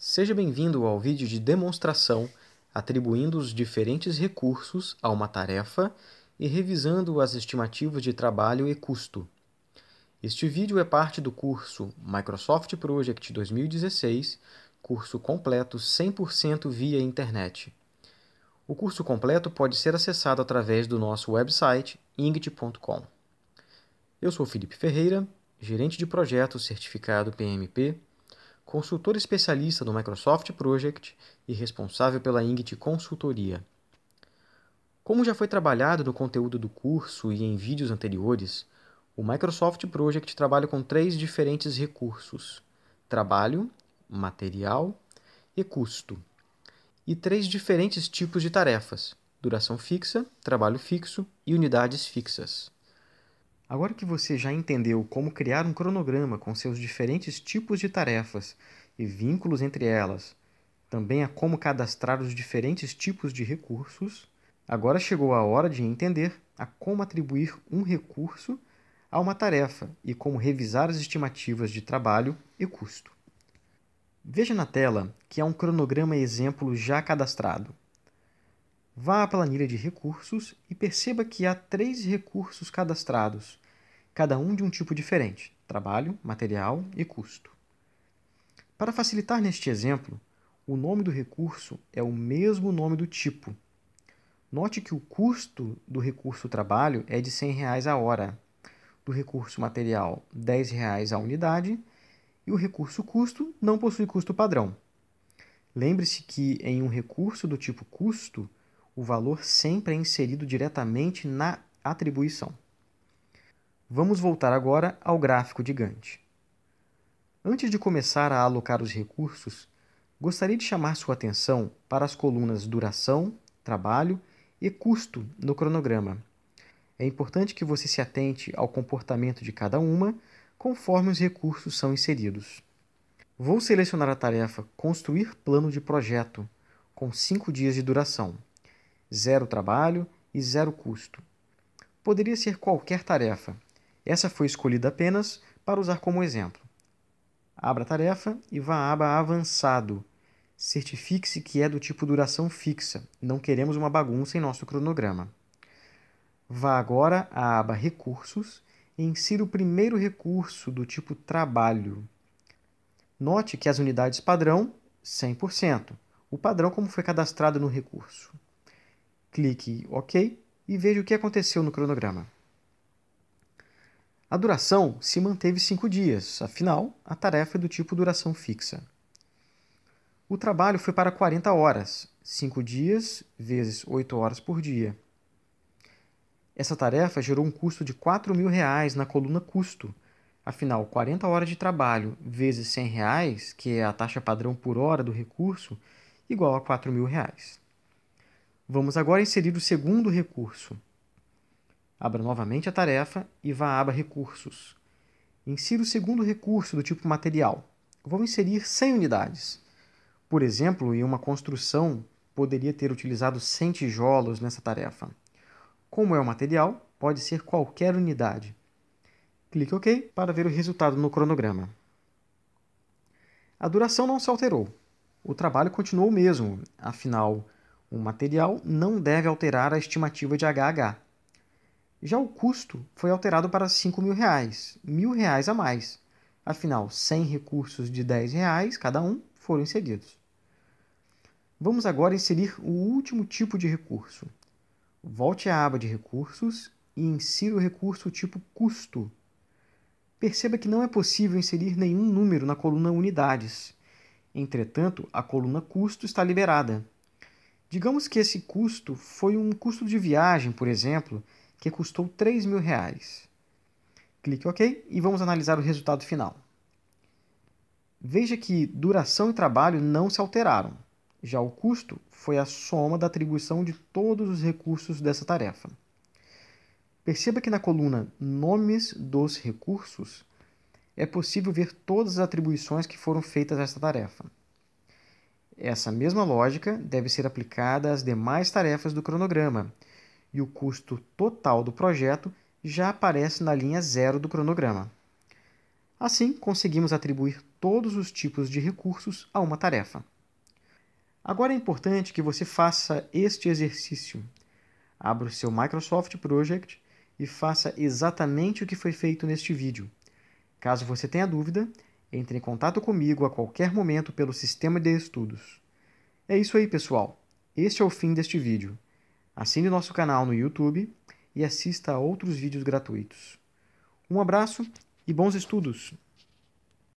Seja bem-vindo ao vídeo de demonstração atribuindo os diferentes recursos a uma tarefa e revisando as estimativas de trabalho e custo. Este vídeo é parte do curso Microsoft Project 2016, curso completo 100% via internet. O curso completo pode ser acessado através do nosso website ingt.com. Eu sou Felipe Ferreira, gerente de projetos certificado PMP consultor especialista do Microsoft Project e responsável pela Ingit Consultoria. Como já foi trabalhado no conteúdo do curso e em vídeos anteriores, o Microsoft Project trabalha com três diferentes recursos: trabalho, material e custo, e três diferentes tipos de tarefas: duração fixa, trabalho fixo e unidades fixas. Agora que você já entendeu como criar um cronograma com seus diferentes tipos de tarefas e vínculos entre elas, também a como cadastrar os diferentes tipos de recursos, agora chegou a hora de entender a como atribuir um recurso a uma tarefa e como revisar as estimativas de trabalho e custo. Veja na tela que há um cronograma exemplo já cadastrado. Vá à planilha de recursos e perceba que há três recursos cadastrados, cada um de um tipo diferente: trabalho, material e custo. Para facilitar neste exemplo, o nome do recurso é o mesmo nome do tipo. Note que o custo do recurso trabalho é de R$ 100 reais a hora, do recurso material R$ 10 reais a unidade e o recurso custo não possui custo padrão. Lembre-se que em um recurso do tipo custo, o valor sempre é inserido diretamente na atribuição. Vamos voltar agora ao gráfico de Gantt. Antes de começar a alocar os recursos, gostaria de chamar sua atenção para as colunas duração, trabalho e custo no cronograma. É importante que você se atente ao comportamento de cada uma conforme os recursos são inseridos. Vou selecionar a tarefa Construir Plano de Projeto, com 5 dias de duração, zero trabalho e zero custo. Poderia ser qualquer tarefa, essa foi escolhida apenas para usar como exemplo. Abra a tarefa e vá à aba Avançado. Certifique-se que é do tipo duração fixa. Não queremos uma bagunça em nosso cronograma. Vá agora à aba Recursos e insira o primeiro recurso do tipo Trabalho. Note que as unidades padrão, 100%, o padrão como foi cadastrado no recurso. Clique OK e veja o que aconteceu no cronograma. A duração se manteve cinco dias, afinal, a tarefa é do tipo duração fixa. O trabalho foi para 40 horas, 5 dias vezes 8 horas por dia. Essa tarefa gerou um custo de R$ mil reais na coluna custo. Afinal, 40 horas de trabalho vezes R$ 100, reais, que é a taxa padrão por hora do recurso, igual a R$ mil. Reais. Vamos agora inserir o segundo recurso, Abra novamente a tarefa e vá à aba Recursos. Insira o segundo recurso do tipo material. Vou inserir 100 unidades. Por exemplo, em uma construção, poderia ter utilizado 100 tijolos nessa tarefa. Como é o material, pode ser qualquer unidade. Clique OK para ver o resultado no cronograma. A duração não se alterou. O trabalho continuou o mesmo, afinal, o material não deve alterar a estimativa de HH. Já o custo foi alterado para R$ mil, reais, mil reais a mais. Afinal, 100 recursos de R$ reais cada um foram inseridos. Vamos agora inserir o último tipo de recurso. Volte à aba de recursos e insira o recurso tipo custo. Perceba que não é possível inserir nenhum número na coluna unidades. Entretanto, a coluna custo está liberada. Digamos que esse custo foi um custo de viagem, por exemplo, que custou 3 mil reais. Clique OK e vamos analisar o resultado final. Veja que duração e trabalho não se alteraram. Já o custo foi a soma da atribuição de todos os recursos dessa tarefa. Perceba que na coluna Nomes dos Recursos é possível ver todas as atribuições que foram feitas a essa tarefa. Essa mesma lógica deve ser aplicada às demais tarefas do cronograma, e o custo total do projeto já aparece na linha zero do cronograma. Assim, conseguimos atribuir todos os tipos de recursos a uma tarefa. Agora é importante que você faça este exercício. Abra o seu Microsoft Project e faça exatamente o que foi feito neste vídeo. Caso você tenha dúvida, entre em contato comigo a qualquer momento pelo Sistema de Estudos. É isso aí, pessoal. Este é o fim deste vídeo. Assine nosso canal no YouTube e assista a outros vídeos gratuitos. Um abraço e bons estudos!